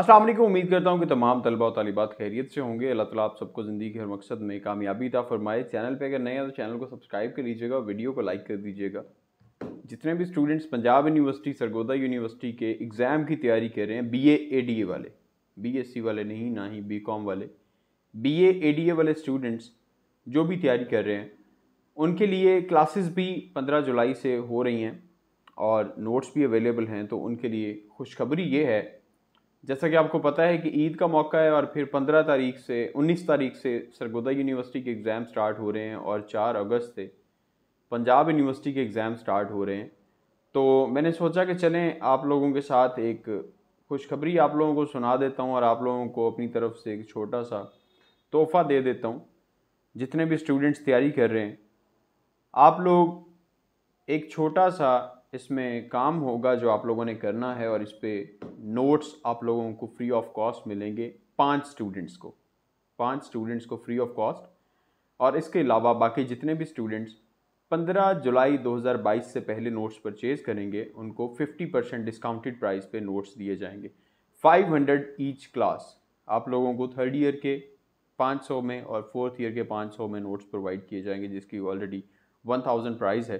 असलम उम्मीद करता हूँ कि तमाम तलबा तलबात खैरियत से होंगे अल्लाह ताला आप सबको ज़िंदगी के हर मकसद में कामयाबी था फरमाए चैनल पे अगर नए हैं तो चैनल को सब्सक्राइब कर लीजिएगा वीडियो को लाइक कर दीजिएगा जितने भी students Punjab university Sargodha university के एग्ज़ाम की तैयारी कर रहे हैं बी ए वाले बी वाले नहीं ना ही बी वाले बी ए वाले स्टूडेंट्स जो भी तैयारी कर रहे हैं उनके लिए क्लासेस भी पंद्रह जुलाई से हो रही हैं और नोट्स भी अवेलेबल हैं तो उनके लिए खुशखबरी ये है जैसा कि आपको पता है कि ईद का मौका है और फिर पंद्रह तारीख से उन्नीस तारीख से सरगोदा यूनिवर्सिटी के एग्ज़ाम स्टार्ट हो रहे हैं और चार अगस्त से पंजाब यूनिवर्सिटी के एग्ज़ाम स्टार्ट हो रहे हैं तो मैंने सोचा कि चलें आप लोगों के साथ एक खुशखबरी आप लोगों को सुना देता हूँ और आप लोगों को अपनी तरफ से एक छोटा सा तोहफ़ा दे देता हूँ जितने भी स्टूडेंट्स तैयारी कर रहे हैं आप लोग एक छोटा सा इसमें काम होगा जो आप लोगों ने करना है और इस पर नोट्स आप लोगों को फ्री ऑफ कॉस्ट मिलेंगे पांच स्टूडेंट्स को पांच स्टूडेंट्स को फ्री ऑफ कॉस्ट और इसके अलावा बाकी जितने भी स्टूडेंट्स 15 जुलाई 2022 से पहले नोट्स परचेज करेंगे उनको 50 परसेंट डिस्काउंटेड प्राइस पे नोट्स दिए जाएंगे 500 हंड्रेड ईच क्लास आप लोगों को थर्ड ईयर के 500 में और फोर्थ ईयर के 500 में नोट्स प्रोवाइड किए जाएंगे जिसकी ऑलरेडी 1000 प्राइज़ है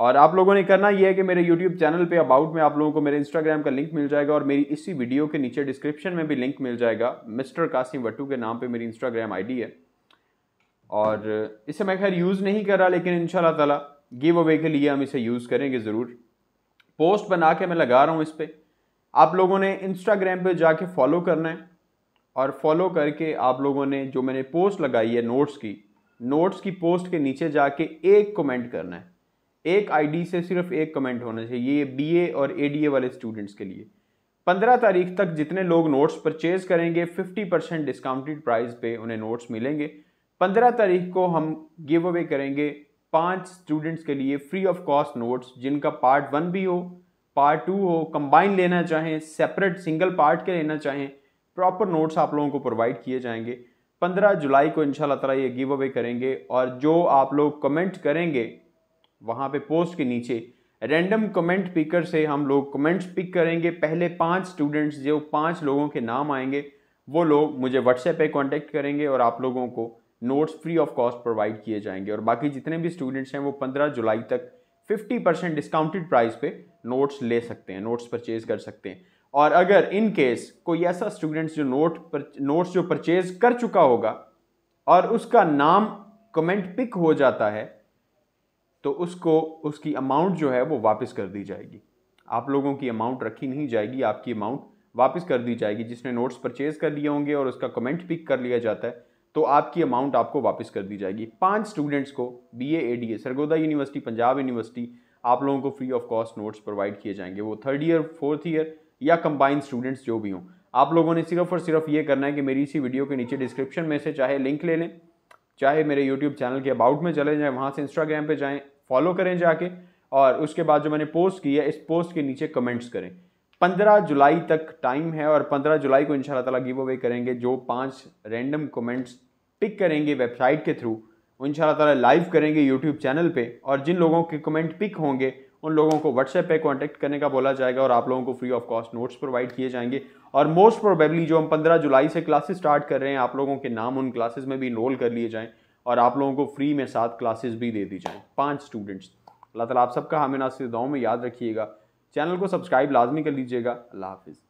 और आप लोगों ने करना यह है कि मेरे यूट्यूब चैनल पे अबाउट में आप लोगों को मेरे इंस्टाग्राम का लिंक मिल जाएगा और मेरी इसी वीडियो के नीचे डिस्क्रिप्शन में भी लिंक मिल जाएगा मिस्टर कासिम वट्टू के नाम पे मेरी इंस्टाग्राम आईडी है और इसे मैं खैर यूज़ नहीं कर रहा लेकिन इन ताला गिव अवे के लिए हम इसे यूज़ करेंगे ज़रूर पोस्ट बना के मैं लगा रहा हूँ इस पर आप लोगों ने इंस्टाग्राम पर जाके फॉलो करना है और फॉलो करके आप लोगों ने जो मैंने पोस्ट लगाई है नोट्स की नोट्स की पोस्ट के नीचे जाके एक कमेंट करना है एक आईडी से सिर्फ एक कमेंट होना चाहिए ये बीए और एडीए वाले स्टूडेंट्स के लिए पंद्रह तारीख तक जितने लोग नोट्स परचेज करेंगे फिफ्टी परसेंट डिस्काउंटेड प्राइस पे उन्हें नोट्स मिलेंगे पंद्रह तारीख को हम गिव अवे करेंगे पांच स्टूडेंट्स के लिए फ्री ऑफ कॉस्ट नोट्स जिनका पार्ट वन भी हो पार्ट टू हो कंबाइन लेना चाहें सेपरेट सिंगल पार्ट के लेना चाहें प्रॉपर नोट्स आप लोगों को प्रोवाइड किए जाएंगे 15 जुलाई को इंशाल्लाह ताला ये गिव अवे करेंगे और जो आप लोग कमेंट करेंगे वहाँ पे पोस्ट के नीचे रैंडम कमेंट पिकर से हम लोग कमेंट्स पिक करेंगे पहले पांच स्टूडेंट्स जो पांच लोगों के नाम आएंगे वो लोग मुझे व्हाट्सएप पे कांटेक्ट करेंगे और आप लोगों को notes free of cost provide किए जाएंगे और बाकी जितने भी स्टूडेंट्स हैं वो पंद्रह जुलाई तक फिफ्टी परसेंट डिस्काउंटेड प्राइस पे नोट्स ले सकते हैं नोट्स परचेज कर सकते हैं और अगर इन केस कोई ऐसा स्टूडेंट्स जो नोट पर नोट्स जो परचेज कर चुका होगा और उसका नाम कमेंट पिक हो जाता है तो उसको उसकी अमाउंट जो है वो वापस कर दी जाएगी आप लोगों की अमाउंट रखी नहीं जाएगी आपकी अमाउंट वापस कर दी जाएगी जिसने नोट्स परचेज़ कर लिए होंगे और उसका कमेंट पिक कर लिया जाता है तो आपकी अमाउंट आपको वापस कर दी जाएगी पांच स्टूडेंट्स को B A D A Sargodha university Punjab university आप लोगों को free of cost notes provide किए जाएंगे वो थर्ड ईयर फोर्थ ईयर या कंबाइंड स्टूडेंट्स जो भी हों आप लोगों ने सिर्फ और सिर्फ ये करना है कि मेरी इसी वीडियो के नीचे डिस्क्रिप्शन में से चाहे लिंक ले लें चाहे मेरे यूट्यूब चैनल के अबाउट में चले जाएँ वहाँ से इंस्टाग्राम पर जाएँ फॉलो करें जाके और उसके बाद जो मैंने पोस्ट की है इस पोस्ट के नीचे कमेंट्स करें 15 जुलाई तक टाइम है और 15 जुलाई को इंशाल्लाह ताला गिव अवे करेंगे जो पांच रैंडम कमेंट्स पिक करेंगे वेबसाइट के थ्रू इंशाल्लाह ताला लाइव करेंगे यूट्यूब चैनल पे और जिन लोगों के कमेंट पिक होंगे उन लोगों को व्हाट्सएप पे कांटेक्ट करने का बोला जाएगा और आप लोगों को free of cost notes provide किए जाएंगे और मोस्ट प्रोबेबली जो हम 15 जुलाई से क्लासेस स्टार्ट कर रहे हैं आप लोगों के नाम उन क्लासेस में भी इनरोल कर लिए जाएँ और आप लोगों को फ्री में सात क्लासेस भी दे दी जाएँ पाँच स्टूडेंट्स अल्लाह ताला आप सबका हमें नासिर दुआओं में याद रखिएगा चैनल को सब्सक्राइब लाजमी कर लीजिएगा अल्लाह हाफिज़